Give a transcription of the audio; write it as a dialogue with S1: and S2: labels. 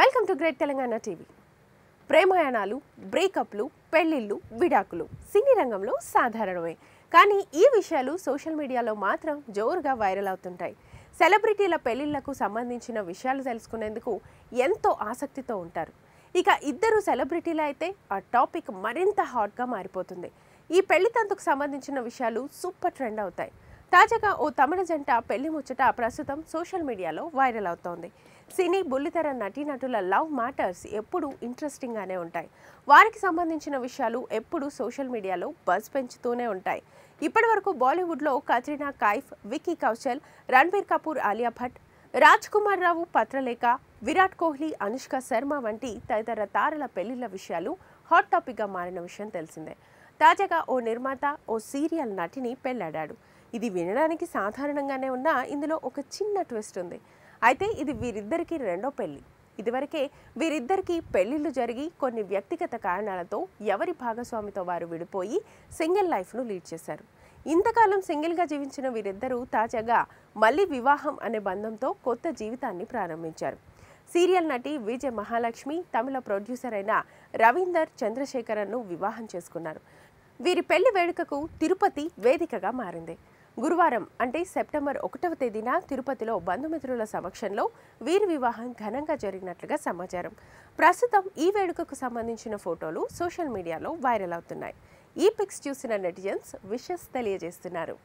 S1: welcome to great Telangana TV ప్రేమాయణాలు బ్రేకప్లు పెళ్లిళ్ళు విడాకులు సినీ రంగంలో సాధారణమే కానీ ఈ విషయాలు సోషల్ మీడియాలో మాత్రం జోరుగా వైరల్ అవుతుంటాయి సెలబ్రిటీల పెళ్లిళ్లకు సంబంధించిన విషయాలు తెలుసుకునేందుకు ఎంతో ఆసక్తితో ఉంటారు ఇక ఇద్దరు సెలబ్రిటీలు అయితే ఆ టాపిక్ మరింత హాట్గా మారిపోతుంది ఈ పెళ్లి తంతుకు సంబంధించిన విషయాలు సూపర్ ట్రెండ్ అవుతాయి తాజాగా ఓ తమిళ జంట పెళ్లి ముచ్చట ప్రస్తుతం సోషల్ మీడియాలో వైరల్ అవుతోంది సినీ బుల్లితెర నటీనటుల లవ్ మ్యాటర్స్ ఎప్పుడూ ఇంట్రెస్టింగ్గానే ఉంటాయి వారికి సంబంధించిన విషయాలు ఎప్పుడూ సోషల్ మీడియాలో బజ్ పెంచుతూనే ఉంటాయి ఇప్పటి వరకు బాలీవుడ్లో కత్రినా కైఫ్ విక్కీ కౌశల్ రణబీర్ కపూర్ ఆలియా భట్ రాజ్ కుమార్ రావు పత్రలేఖ విరాట్ కోహ్లీ అనుష్క శర్మ వంటి తదితర తారల పెళ్లిళ్ల విషయాలు హాట్ టాపిక్గా మారిన విషయం తెలిసిందే తాజాగా ఓ నిర్మాత ఓ సీరియల్ నటిని పెళ్లాడాడు ఇది వినడానికి సాధారణంగానే ఉన్నా ఇందులో ఒక చిన్న ట్విస్ట్ ఉంది అయితే ఇది వీరిద్దరికీ రెండో పెళ్ళి ఇదివరకే వీరిద్దరికీ పెళ్లిళ్ళు జరిగి కొన్ని వ్యక్తిగత కారణాలతో ఎవరి భాగస్వామితో వారు విడిపోయి సింగిల్ లైఫ్ను లీడ్ చేశారు ఇంతకాలం సింగిల్గా జీవించిన వీరిద్దరూ తాజాగా మళ్ళీ వివాహం అనే బంధంతో కొత్త జీవితాన్ని ప్రారంభించారు సీరియల్ నటి విజయ మహాలక్ష్మి తమిళ ప్రొడ్యూసర్ అయిన రవీందర్ చంద్రశేఖరన్ను వివాహం చేసుకున్నారు వీరి పెళ్లి వేడుకకు తిరుపతి వేదికగా మారింది గురువారం అంటే సెప్టెంబర్ ఒకటవ తేదీన తిరుపతిలో బంధుమిత్రుల సమక్షంలో వీరి వివాహం ఘనంగా జరిగినట్లుగా సమాచారం ప్రస్తుతం ఈ వేడుకకు సంబంధించిన ఫోటోలు సోషల్ మీడియాలో వైరల్ అవుతున్నాయి ఈ పిక్స్ చూసిన నెటిజన్స్ విషెస్ తెలియజేస్తున్నారు